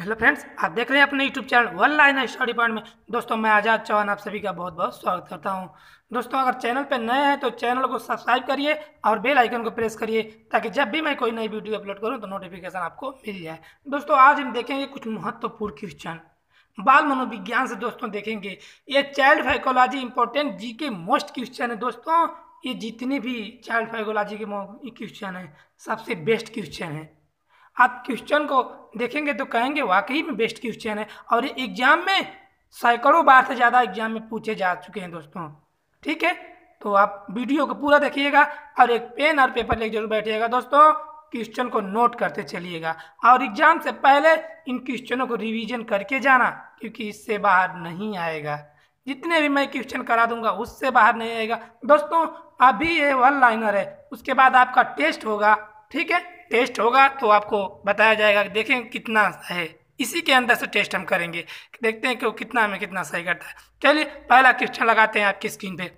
hello friends आप देख रहे हैं अपने YouTube channel one line study point में दोस्तों मैं आज़ाद चौहान आप सभी का बहुत बहुत स्वागत करता हूं दोस्तों अगर चैनल पर नए हैं तो चैनल को सब्सक्राइब करिए और बेल आइकन को प्रेस करिए ताकि जब भी मैं कोई नई वीडियो अपलोड करूं तो नोटिफिकेशन आपको मिल जाए दोस्तों आज हम देखेंगे कुछ महत्वपूर्ण क्वेश्चन बाल मनोविज्ञान से दोस्तों देखेंगे ये चाइल्ड साइकोलॉजी इंपॉर्टेंट जी के मोस्ट क्वेश्चन है दोस्तों ये जितने भी चाइल्ड साइकोलॉजी के क्वेश्चन है सबसे बेस्ट क्वेश्चन है आप क्वेश्चन को देखेंगे तो कहेंगे वाकई में बेस्ट क्वेश्चन है और ये एग्जाम में सैकड़ों बार से ज़्यादा एग्जाम में पूछे जा चुके हैं दोस्तों ठीक है तो आप वीडियो को पूरा देखिएगा और एक पेन और पेपर लेकर जरूर बैठिएगा दोस्तों क्वेश्चन को नोट करते चलिएगा और एग्जाम से पहले इन क्वेश्चनों को रिवीजन करके जाना क्योंकि इससे बाहर नहीं आएगा जितने भी मैं क्वेश्चन करा दूंगा उससे बाहर नहीं आएगा दोस्तों अभी ये वन लाइनर है उसके बाद आपका टेस्ट होगा ठीक है टेस्ट होगा तो आपको बताया जाएगा कि देखें कितना है इसी के अंदर से टेस्ट हम करेंगे देखते हैं कि वो कितना में कितना सही करता है चलिए पहला क्वेश्चन लगाते हैं आपकी स्क्रीन पे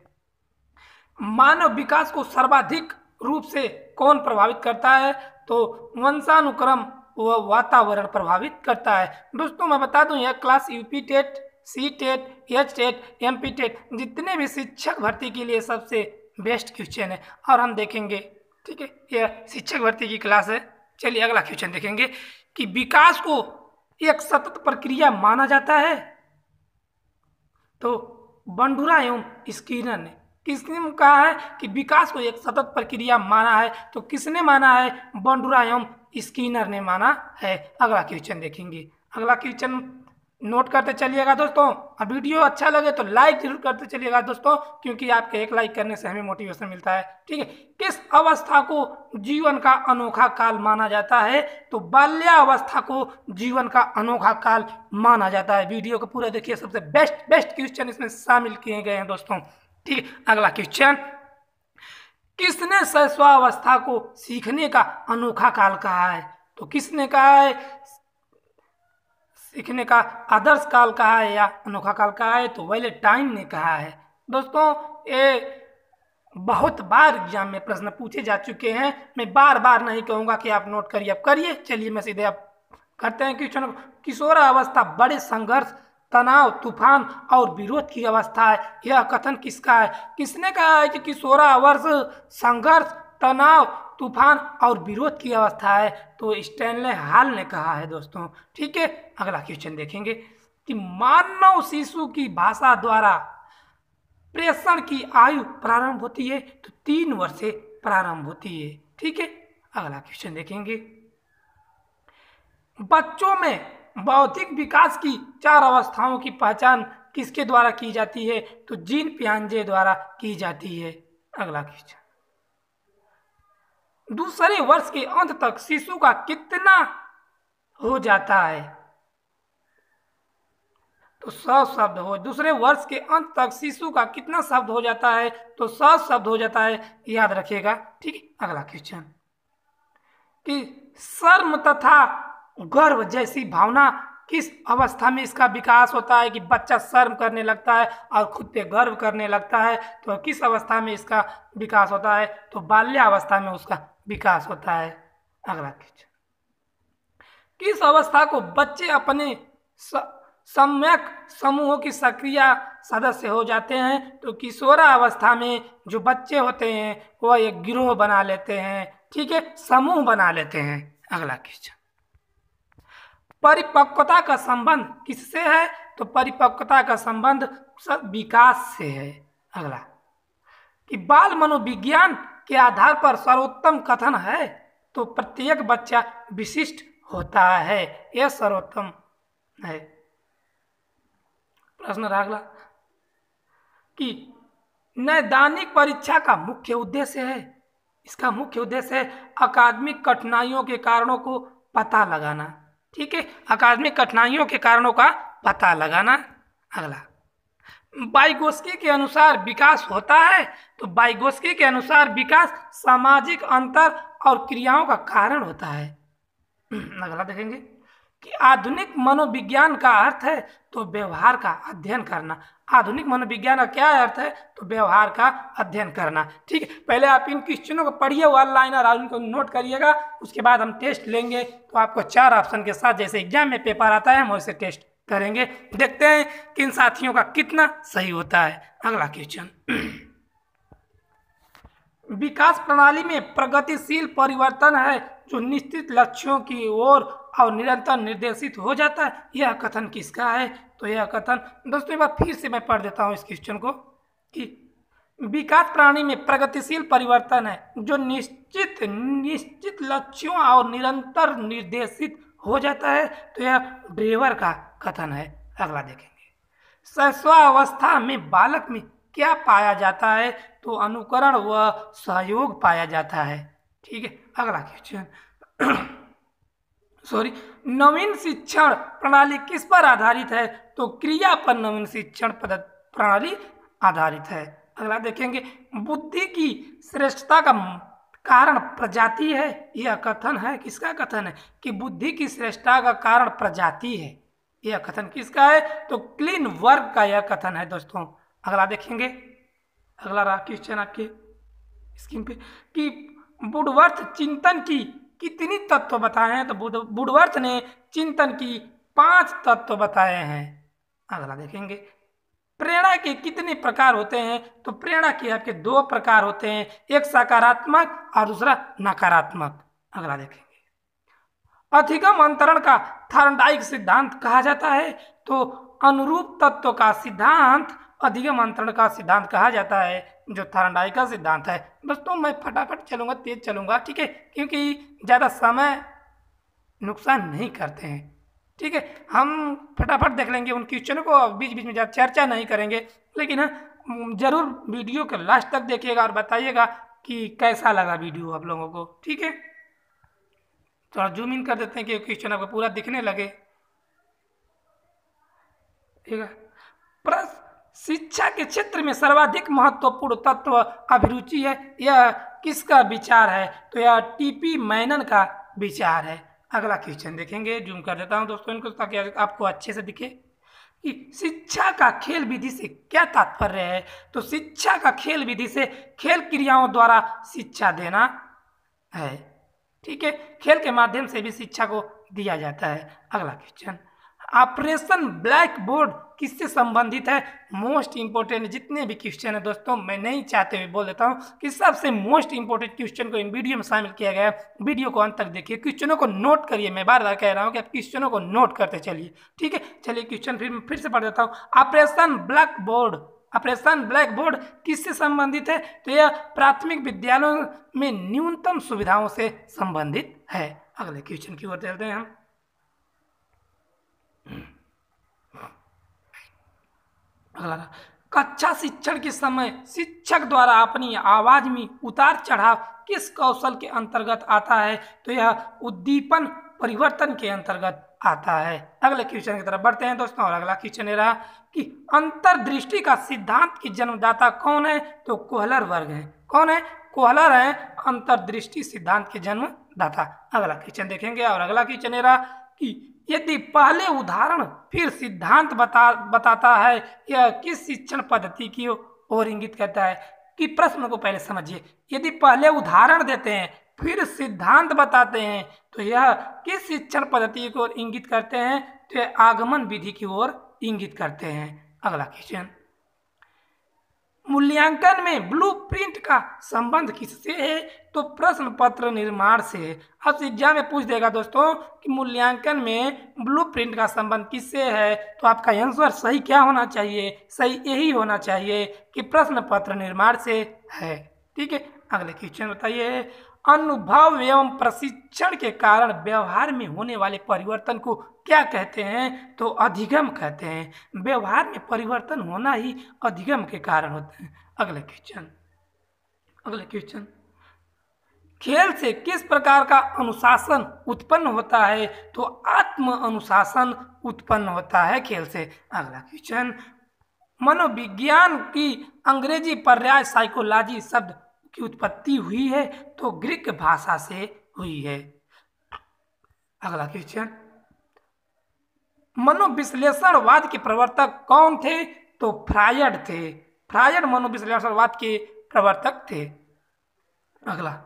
मानव विकास को सर्वाधिक रूप से कौन प्रभावित करता है तो वंशानुक्रम व वातावरण प्रभावित करता है दोस्तों मैं बता दूं यह class UP TET C TET H TET M P TET जितने भी शिक्षक भर्ती के लिए सबसे बेस्ट क्वेश्चन है और हम देखेंगे ठीक है यह शिक्षक भर्ती की क्लास है चलिए अगला क्वेश्चन देखेंगे कि विकास को एक सतत प्रक्रिया माना जाता है तो बंडूरा एवं स्कीनर ने किसने कहा है कि विकास को एक सतत प्रक्रिया माना है तो किसने माना है बंडूरा एवं स्कीनर ने माना है अगला क्वेश्चन देखेंगे अगला क्वेश्चन नोट करते चलिएगा दोस्तों और वीडियो अच्छा लगे तो लाइक जरूर करते चलिएगा दोस्तों क्योंकि आपके एक लाइक करने से हमें मोटिवेशन मिलता है ठीक है किस अवस्था को जीवन का अनोखा काल माना जाता है तो बाल्यावस्था को जीवन का अनोखा काल माना जाता है वीडियो को पूरा देखिए सबसे बेस्ट बेस्ट क्वेश्चन इसमें शामिल किए गए हैं दोस्तों ठीक है अगला क्वेश्चन किसने शैशवावस्था को सीखने का अनोखा काल कहा है तो किसने कहा है सीखने का आदर्श काल कहा है या अनोखा काल कहा है तो वैले टाइम ने कहा है दोस्तों ये बहुत बार एग्जाम में प्रश्न पूछे जा चुके हैं मैं बार बार नहीं कहूँगा कि आप नोट करिए आप करिए चलिए मैं सीधे आप करते हैं क्वेश्चन अवस्था बड़े संघर्ष तनाव तूफान और विरोध की अवस्था है यह कथन किसका है किसने कहा है कि किशोरा अवर्ष संघर्ष तनाव तूफान और विरोध की अवस्था है तो स्टैनले हाल ने कहा है दोस्तों ठीक है अगला क्वेश्चन देखेंगे कि मानव शिशु की भाषा द्वारा प्रेषण की आयु प्रारंभ होती है तो तीन वर्ष से प्रारंभ होती है ठीक है अगला क्वेश्चन देखेंगे बच्चों में बौद्धिक विकास की चार अवस्थाओं की पहचान किसके द्वारा की जाती है तो जीन पियांजे द्वारा की जाती है अगला क्वेश्चन दूसरे वर्ष के अंत तक शिशु का कितना हो जाता है तो सौ शब्द हो दूसरे वर्ष के अंत तक शिशु का कितना शब्द हो जाता है तो सौ शब्द हो जाता है याद रखिएगा ठीक है अगला क्वेश्चन कि शर्म तथा गर्व जैसी भावना किस अवस्था में इसका विकास होता है कि बच्चा शर्म करने लगता है और खुद पे गर्व करने लगता है तो किस अवस्था में इसका विकास होता है तो बाल्यावस्था में उसका विकास होता है अगला क्वेश्चन किस अवस्था को बच्चे अपने स... सम्यक समूहों की सक्रिय सदस्य हो जाते हैं तो किशोरा अवस्था में जो बच्चे होते हैं वह एक गिरोह बना लेते हैं ठीक है समूह बना लेते हैं अगला क्वेश्चन परिपक्वता का संबंध किससे है तो परिपक्वता का संबंध विकास से है अगला कि बाल मनोविज्ञान के आधार पर सर्वोत्तम कथन है तो प्रत्येक बच्चा विशिष्ट होता है यह सर्वोत्तम है प्रश्न अगला कि नैदानिक परीक्षा का मुख्य उद्देश्य है इसका मुख्य उद्देश्य है अकादमिक कठिनाइयों के कारणों को पता लगाना ठीक है अकादमिक कठिनाइयों के कारणों का पता लगाना अगला बाइगोस्की के अनुसार विकास होता है तो बाइगोस्की के अनुसार विकास सामाजिक अंतर और क्रियाओं का कारण होता है हम्म, अगला देखेंगे कि आधुनिक मनोविज्ञान का अर्थ है तो व्यवहार का अध्ययन करना आधुनिक मनोविज्ञान का क्या अर्थ है तो व्यवहार का अध्ययन करना ठीक है पहले आप इन क्वेश्चनों को पढ़िए वन लाइनर और उनको नोट करिएगा उसके बाद हम टेस्ट लेंगे तो आपको चार ऑप्शन के साथ जैसे एग्जाम में पेपर आता है हम वैसे टेस्ट करेंगे देखते हैं कि इन साथियों का कितना सही होता है अगला क्वेश्चन विकास प्रणाली में प्रगतिशील परिवर्तन है जो निश्चित लक्ष्यों की ओर और निरंतर निर्देशित हो जाता है यह कथन किसका है तो यह कथन दोस्तों एक बार फिर से मैं पढ़ देता हूँ इस क्वेश्चन को कि विकास प्रणाली में प्रगतिशील परिवर्तन है जो निश्चित निश्चित लक्ष्यों और निरंतर निर्देशित हो जाता है तो यह ड्रेवर का कथन है अगला देखेंगे शैशवावस्था में बालक में क्या पाया जाता है तो अनुकरण व सहयोग पाया जाता है ठीक है अगला क्वेश्चन सॉरी नवीन शिक्षण प्रणाली किस पर आधारित है तो क्रिया पर नवीन शिक्षण प्रणाली आधारित है अगला देखेंगे बुद्धि की श्रेष्ठता का कारण प्रजाति है यह कथन है किसका कथन है कि बुद्धि की श्रेष्ठता का कारण प्रजाति है यह कथन किसका है तो क्लीन वर्ग का यह कथन है दोस्तों अगला देखेंगे अगला रहा क्वेश्चन आपके स्क्रीन पे कि बुडवर्थ चिंतन की कितनी तत्व बताए हैं तो बुडवर्थ ने चिंतन की पांच तत्व बताए हैं अगला देखेंगे प्रेरणा के कितने प्रकार होते हैं तो प्रेरणा के आपके दो प्रकार होते हैं एक सकारात्मक और दूसरा नकारात्मक अगला देखेंगे अधिगम अंतरण का थर्नडाइक सिद्धांत कहा जाता है तो अनुरूप तत्व का सिद्धांत अधिगम अंतरण का सिद्धांत कहा जाता है जो थर्नडाइक का सिद्धांत है दोस्तों मैं फटाफट चलूँगा तेज चलूँगा ठीक है क्योंकि ज़्यादा समय नुकसान नहीं करते हैं ठीक है हम फटाफट देख लेंगे उन क्वेश्चनों को बीच बीच में ज़्यादा चर्चा नहीं करेंगे लेकिन ज़रूर वीडियो के लास्ट तक देखिएगा और बताइएगा कि कैसा लगा वीडियो आप लोगों को ठीक है थोड़ा जूम इन कर देते हैं कि क्वेश्चन आपको पूरा दिखने लगे ठीक है प्रश्न शिक्षा के क्षेत्र में सर्वाधिक महत्वपूर्ण तत्व अभिरुचि है यह किसका विचार है तो यह टीपी मैनन का विचार है अगला क्वेश्चन देखेंगे जूम कर देता हूं दोस्तों इनको ताकि आपको अच्छे से दिखे कि शिक्षा का खेल विधि से क्या तात्पर्य है तो शिक्षा का खेल विधि से खेल क्रियाओं द्वारा शिक्षा देना है ठीक है खेल के माध्यम से भी शिक्षा को दिया जाता है अगला क्वेश्चन ऑपरेशन ब्लैक बोर्ड किससे संबंधित है मोस्ट इंपॉर्टेंट जितने भी क्वेश्चन है दोस्तों मैं नहीं चाहते हुए बोल देता हूँ कि सबसे मोस्ट इंपॉर्टेंट क्वेश्चन को इन वीडियो में शामिल किया गया है वीडियो को अंत तक देखिए क्वेश्चनों को नोट करिए मैं बार बार कह रहा हूँ कि आप क्वेश्चनों को नोट करते चलिए ठीक है चलिए क्वेश्चन फिर फिर से पढ़ देता हूँ operation blackboard operation blackboard किससे संबंधित है तो यह प्राथमिक विद्यालयों में न्यूनतम सुविधाओं से संबंधित है अगले क्वेश्चन की ओर चलते हैं हम अगला कक्षा शिक्षण के समय शिक्षक द्वारा अपनी आवाज में उतार चढ़ाव किस कौशल के अंतर्गत आता है तो यह उद्दीपन परिवर्तन के अंतर्गत आता है अगले क्वेश्चन की तरफ बढ़ते हैं दोस्तों और अगला क्वेश्चन ये रहा कि अंतरदृष्टि का सिद्धांत की जन्मदाता कौन है तो कोहलर वर्ग है कौन है कोहलर है अंतरदृष्टि सिद्धांत के जन्मदाता अगला क्वेश्चन देखेंगे और अगला क्वेश्चन ये रहा कि यदि पहले उदाहरण फिर सिद्धांत बता बताता है यह किस शिक्षण पद्धति की ओर इंगित करता है कि प्रश्न को पहले समझिए यदि पहले उदाहरण देते हैं फिर सिद्धांत बताते हैं तो यह किस शिक्षण पद्धति को इंगित करते हैं तो यह आगमन विधि की ओर इंगित करते हैं अगला क्वेश्चन मूल्यांकन में ब्लूप्रिंट का संबंध किससे है तो प्रश्न पत्र निर्माण से अब एग्जाम में पूछ देगा दोस्तों कि मूल्यांकन में ब्लूप्रिंट का संबंध किससे है तो आपका आंसर सही क्या होना चाहिए सही यही होना चाहिए कि प्रश्न पत्र निर्माण से है ठीक है अगले क्वेश्चन बताइए अनुभव एवं प्रशिक्षण के कारण व्यवहार में होने वाले परिवर्तन को क्या कहते हैं तो अधिगम कहते हैं व्यवहार में परिवर्तन होना ही अधिगम के कारण होते हैं अगला क्वेश्चन अगला क्वेश्चन खेल से किस प्रकार का अनुशासन उत्पन्न होता है तो आत्म अनुशासन उत्पन्न होता है खेल से अगला क्वेश्चन मनोविज्ञान की अंग्रेजी पर्याय साइकोलॉजी शब्द की उत्पत्ति हुई है तो ग्रीक भाषा से हुई है अगला क्वेश्चन मनोविश्लेषणवाद के प्रवर्तक कौन थे तो फ्रायड थे फ्रायड मनोविश्लेषणवाद के प्रवर्तक थे अगला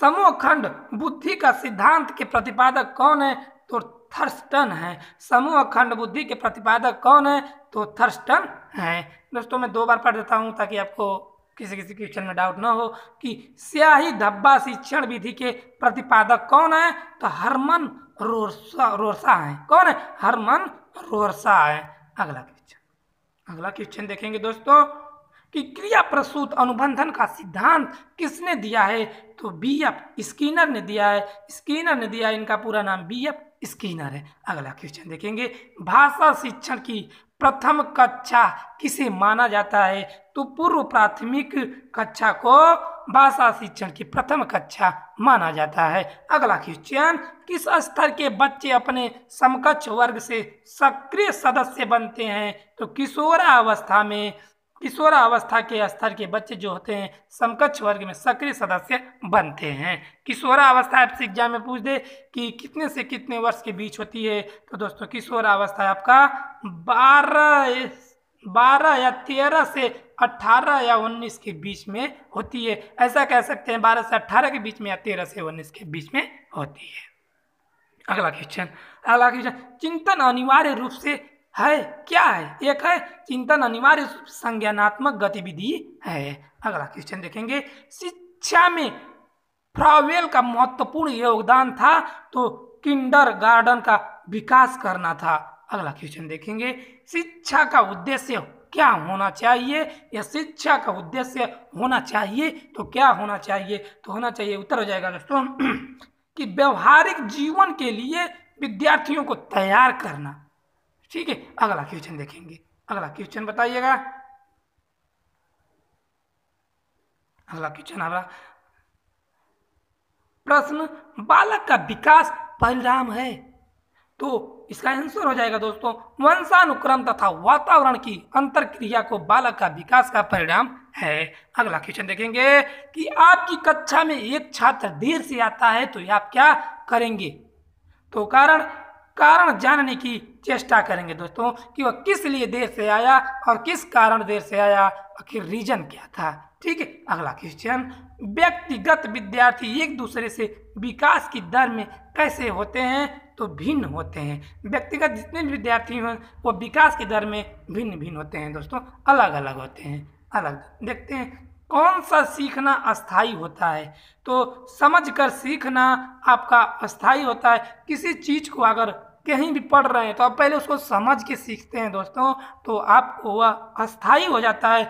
समूह खंड बुद्धि का सिद्धांत के प्रतिपादक कौन है तो थर्स्टन है समूह खंड बुद्धि के प्रतिपादक कौन है तो थर्स्टन है दोस्तों मैं दो बार पढ़ देता हूँ ताकि आपको किसी किसी क्वेश्चन में डाउट ना हो कि स्याही धब्बा शिक्षण विधि के प्रतिपादक कौन है तो हरमन रोरसा रोरसा है कौन है हरमन रोरसा है अगला क्वेश्चन अगला क्वेश्चन देखेंगे दोस्तों कि क्रिया प्रसूत अनुबंधन का सिद्धांत किसने दिया है तो बी एफ स्कीनर ने दिया है स्कीनर ने दिया है इनका पूरा नाम बी एफ स्कीनर है अगला क्वेश्चन देखेंगे भाषा शिक्षण की प्रथम कक्षा किसे माना जाता है तो पूर्व प्राथमिक कक्षा को भाषा शिक्षण की प्रथम कक्षा माना जाता है अगला क्वेश्चन किस स्तर के बच्चे अपने समकक्ष वर्ग से सक्रिय सदस्य बनते हैं तो किशोरावस्था में किशोरावस्था के स्तर के बच्चे जो होते हैं समकक्ष वर्ग में सक्रिय सदस्य बनते हैं किशोरावस्था आपसे एग्जाम में पूछ दे कि कितने से कितने वर्ष के बीच होती है तो दोस्तों किशोरावस्था आपका बारह बारह या तेरह से अट्ठारह या उन्नीस के बीच में होती है ऐसा कह सकते हैं बारह से अट्ठारह के बीच में या तेरह से उन्नीस के बीच में होती है अगला क्वेश्चन अगला क्वेश्चन चिंतन अनिवार्य रूप से है क्या है एक है चिंतन अनिवार्य संज्ञानात्मक गतिविधि है अगला क्वेश्चन देखेंगे शिक्षा में फ्रावेल का महत्वपूर्ण योगदान था तो किंडर गार्डन का विकास करना था अगला क्वेश्चन देखेंगे शिक्षा का उद्देश्य क्या होना चाहिए या शिक्षा का उद्देश्य होना चाहिए तो क्या होना चाहिए तो होना चाहिए उत्तर हो जाएगा दोस्तों कि व्यवहारिक जीवन के लिए विद्यार्थियों को तैयार करना ठीक है अगला क्वेश्चन देखेंगे अगला क्वेश्चन बताइएगा अगला क्वेश्चन हमारा प्रश्न बालक का विकास परिणाम है तो इसका आंसर हो जाएगा दोस्तों वंशानुक्रम तथा वातावरण की अंतर क्रिया को बालक का विकास का परिणाम है अगला क्वेश्चन देखेंगे कि आपकी कक्षा में एक छात्र देर से आता है तो आप क्या करेंगे तो कारण कारण जानने की चेष्टा करेंगे दोस्तों कि वह किस लिए देर से आया और किस कारण देर से आया आखिर रीजन क्या था ठीक है अगला क्वेश्चन व्यक्तिगत विद्यार्थी एक दूसरे से विकास की दर में कैसे होते हैं तो भिन्न होते हैं व्यक्तिगत जितने भी विद्यार्थी हैं वो विकास की दर में भिन्न भिन्न होते हैं दोस्तों अलग अलग होते हैं अलग देखते हैं कौन सा सीखना अस्थाई होता है तो समझ कर सीखना आपका अस्थाई होता है किसी चीज़ को अगर कहीं भी पढ़ रहे हैं तो आप पहले उसको समझ के सीखते हैं दोस्तों तो आपको वह अस्थाई हो जाता है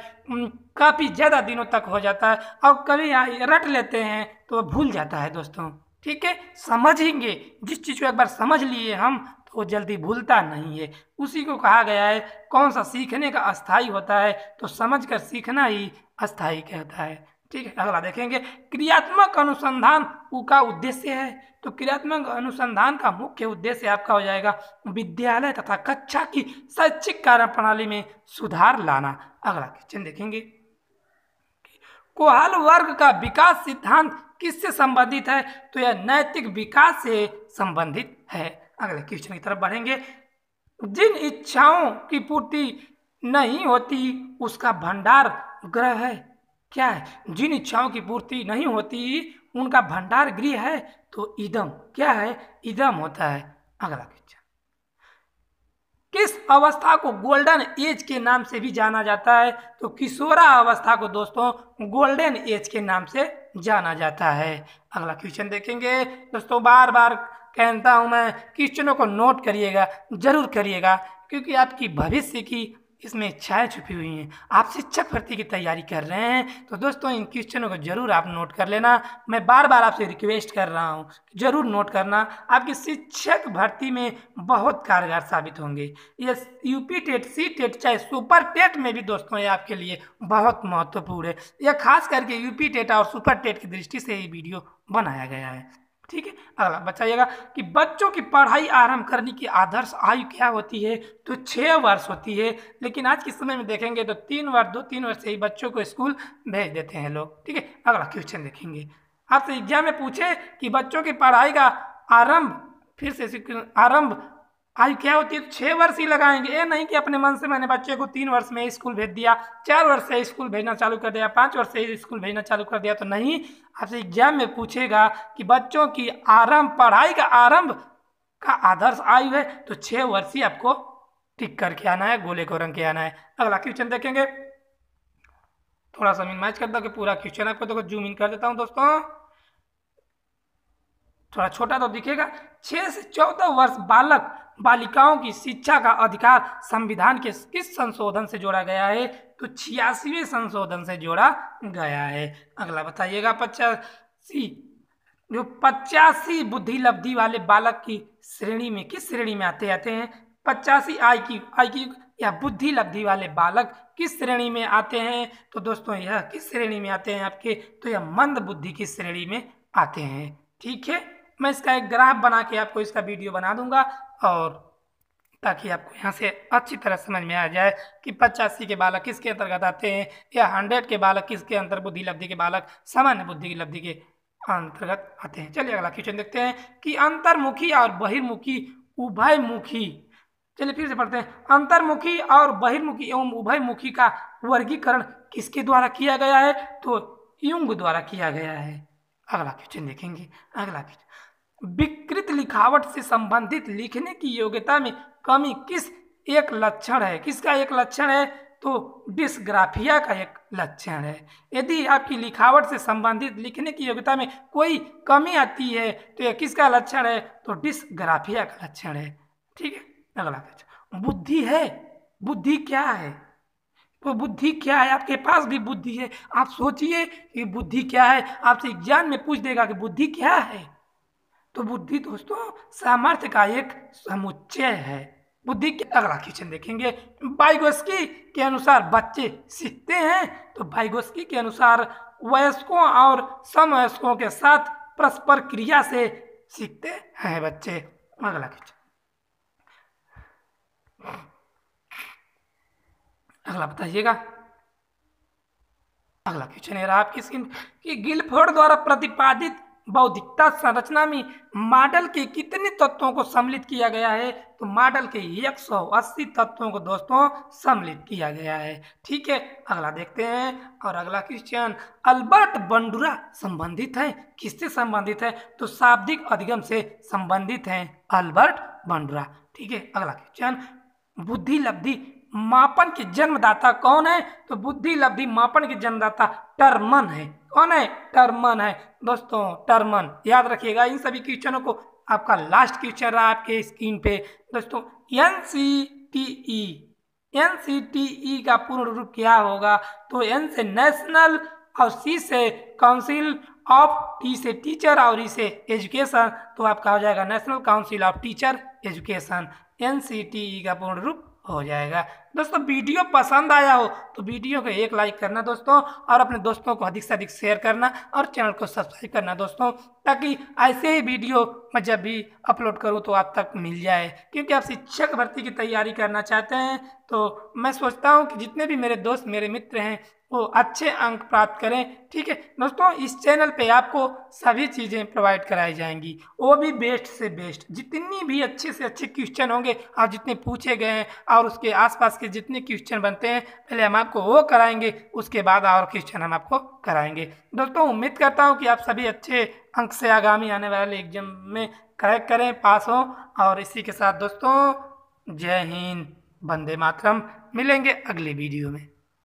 काफ़ी ज़्यादा दिनों तक हो जाता है और कभी रट लेते हैं तो भूल जाता है दोस्तों ठीक है समझेंगे जिस चीज़ को एक बार समझ लिए हम वो जल्दी भूलता नहीं है उसी को कहा गया है कौन सा सीखने का अस्थाई होता है तो समझ कर सीखना ही अस्थाई कहता है ठीक है अगला देखेंगे क्रियात्मक अनुसंधान का उद्देश्य है तो क्रियात्मक अनुसंधान का मुख्य उद्देश्य आपका हो जाएगा विद्यालय तथा कक्षा की शैक्षिक कार्य प्रणाली में सुधार लाना अगला क्वेश्चन देखेंगे कोहल वर्ग का विकास सिद्धांत किससे संबंधित है तो यह नैतिक विकास से संबंधित है अगले क्वेश्चन की तरफ बढ़ेंगे जिन इच्छाओं की पूर्ति नहीं होती उसका भंडार ग्रह है क्या है जिन इच्छाओं की पूर्ति नहीं होती उनका भंडार गृह है तो इदम क्या है इदम होता है अगला क्वेश्चन किस अवस्था को गोल्डन एज के नाम से भी जाना जाता है तो किशोरा अवस्था को दोस्तों गोल्डन एज के नाम से जाना जाता है अगला क्वेश्चन देखेंगे दोस्तों बार बार कहता हूँ मैं क्वेश्चनों को नोट करिएगा ज़रूर करिएगा क्योंकि आपकी भविष्य की इसमें इच्छाएं छुपी हुई हैं आप शिक्षक भर्ती की तैयारी कर रहे हैं तो दोस्तों इन क्वेश्चनों को जरूर आप नोट कर लेना मैं बार बार आपसे रिक्वेस्ट कर रहा हूँ जरूर नोट करना आपकी शिक्षक भर्ती में बहुत कारगर साबित होंगे ये यूपी टेट सी टेट चाहे सुपर टेट में भी दोस्तों ये आपके लिए बहुत महत्वपूर्ण है यह खास करके यूपी टेट और सुपर टेट की दृष्टि से ये वीडियो बनाया गया है ठीक है अगला बताइएगा कि बच्चों की पढ़ाई आरंभ करने की आदर्श आयु क्या होती है तो छः वर्ष होती है लेकिन आज के समय में देखेंगे तो तीन वर्ष दो तीन वर्ष से ही बच्चों को स्कूल भेज देते हैं लोग ठीक है अगला क्वेश्चन देखेंगे आपसे तो एग्जाम में पूछे कि बच्चों की पढ़ाई का आरंभ फिर से आरंभ आज क्या होती है तो छः वर्ष ही लगाएंगे ये नहीं कि अपने मन से मैंने बच्चे को तीन वर्ष में स्कूल भेज दिया चार वर्ष से स्कूल भेजना चालू कर दिया पाँच वर्ष से स्कूल भेजना चालू कर दिया तो नहीं आपसे एग्जाम में पूछेगा कि बच्चों की आरंभ पढ़ाई का आरंभ का आदर्श आयु है तो छः वर्ष ही आपको टिक करके आना है गोले को रंग के आना है अगला क्वेश्चन देखेंगे थोड़ा सा मैच कर दो पूरा क्वेश्चन आपको देखो जूम इन कर देता हूँ दोस्तों थोड़ा छोटा तो दिखेगा छः से चौदह वर्ष बालक बालिकाओं की शिक्षा का अधिकार संविधान के किस संशोधन से जोड़ा गया है तो छियासीवें संशोधन से जोड़ा गया है अगला बताइएगा पचासी जो पचासी बुद्धि लब्धि वाले बालक की श्रेणी में किस श्रेणी में आते आते हैं पचासी आई की आई की या बुद्धि लब्धि वाले बालक किस श्रेणी में आते हैं तो दोस्तों यह किस श्रेणी में आते हैं आपके तो यह मंद बुद्धि की श्रेणी में आते हैं ठीक है मैं इसका एक ग्राफ बना के आपको इसका वीडियो बना दूंगा और ताकि आपको यहाँ से अच्छी तरह समझ में आ जाए कि पचासी के बालक किसके अंतर्गत आते हैं या हंड्रेड के बालक किसके अंतर बुद्धि लब्धि के बालक सामान्य बुद्धि की लब्धि के अंतर्गत आते हैं चलिए अगला क्वेश्चन देखते हैं कि अंतर्मुखी और बहिर्मुखी उभयमुखी चलिए फिर से पढ़ते हैं अंतर्मुखी और बहिर्मुखी एवं उभयमुखी का वर्गीकरण किसके द्वारा किया गया है तो युंग द्वारा किया गया है अगला क्वेश्चन देखेंगे अगला क्वेश्चन विकृत लिखावट से संबंधित लिखने की योग्यता में कमी किस एक लक्षण है किसका एक लक्षण है तो डिस्ग्राफिया का एक लक्षण है यदि आपकी लिखावट से संबंधित लिखने की योग्यता में कोई कमी आती है तो यह किसका लक्षण है तो डिस्ग्राफिया का लक्षण है ठीक है अगला बुद्धि है बुद्धि क्या है वो बुद्धि क्या है आपके पास भी बुद्धि है आप सोचिए कि बुद्धि क्या है आपसे एग्जाम में पूछ देगा कि बुद्धि क्या है तो बुद्धि दोस्तों सामर्थ्य का एक समुच्चय है बुद्धि के अगला क्वेश्चन देखेंगे बाइगोस्की के अनुसार बच्चे सीखते हैं तो बाइगोस्की के अनुसार वयस्कों और समवयस्कों के साथ परस्पर क्रिया से सीखते हैं बच्चे अगला क्वेश्चन अगला बताइएगा अगला क्वेश्चन है आपकी स्क्रीन कि गिलफोर्ड द्वारा प्रतिपादित बौद्धिकता संरचना में मॉडल के कितने तत्वों को सम्मिलित किया गया है तो मॉडल के 180 तत्वों को दोस्तों सम्मिलित किया गया है ठीक है अगला देखते हैं और अगला क्वेश्चन अल्बर्ट बंडुरा संबंधित है किससे संबंधित है तो शाब्दिक अधिगम से संबंधित है अल्बर्ट बंडुरा ठीक है अगला क्वेश्चन बुद्धि लब्धि मापन के जन्मदाता कौन है तो बुद्धि लब्धि मापन के जन्मदाता टर्मन है कौन है टर्मन है दोस्तों टर्मन याद रखिएगा इन सभी क्वेश्चनों को आपका लास्ट क्वेश्चन रहा आपके स्क्रीन पे दोस्तों N C T E N C T E का पूर्ण रूप क्या होगा तो एन से नेशनल और सी से काउंसिल ऑफ टी से टीचर और ई e से एजुकेशन तो आपका हो जाएगा national council of teacher education N C T E का पूर्ण रूप हो जाएगा दोस्तों वीडियो पसंद आया हो तो वीडियो को एक लाइक करना दोस्तों और अपने दोस्तों को अधिक से अधिक शेयर करना और चैनल को सब्सक्राइब करना दोस्तों ताकि ऐसे ही वीडियो मैं जब भी अपलोड करूं तो आप तक मिल जाए क्योंकि आप शिक्षक भर्ती की तैयारी करना चाहते हैं तो मैं सोचता हूं कि जितने भी मेरे दोस्त मेरे मित्र हैं वो अच्छे अंक प्राप्त करें ठीक है दोस्तों इस चैनल पे आपको सभी चीज़ें प्रोवाइड कराई जाएंगी वो भी बेस्ट से बेस्ट जितनी भी अच्छे से अच्छे क्वेश्चन होंगे और जितने पूछे गए हैं और उसके आसपास के जितने क्वेश्चन बनते हैं पहले हम आपको वो कराएंगे उसके बाद और क्वेश्चन हम आपको कराएंगे दोस्तों उम्मीद करता हूँ कि आप सभी अच्छे अंक से आगामी आने वाले एग्जाम में क्रैक करें पास हों और इसी के साथ दोस्तों जय हिंद बंदे मातरम मिलेंगे अगले वीडियो में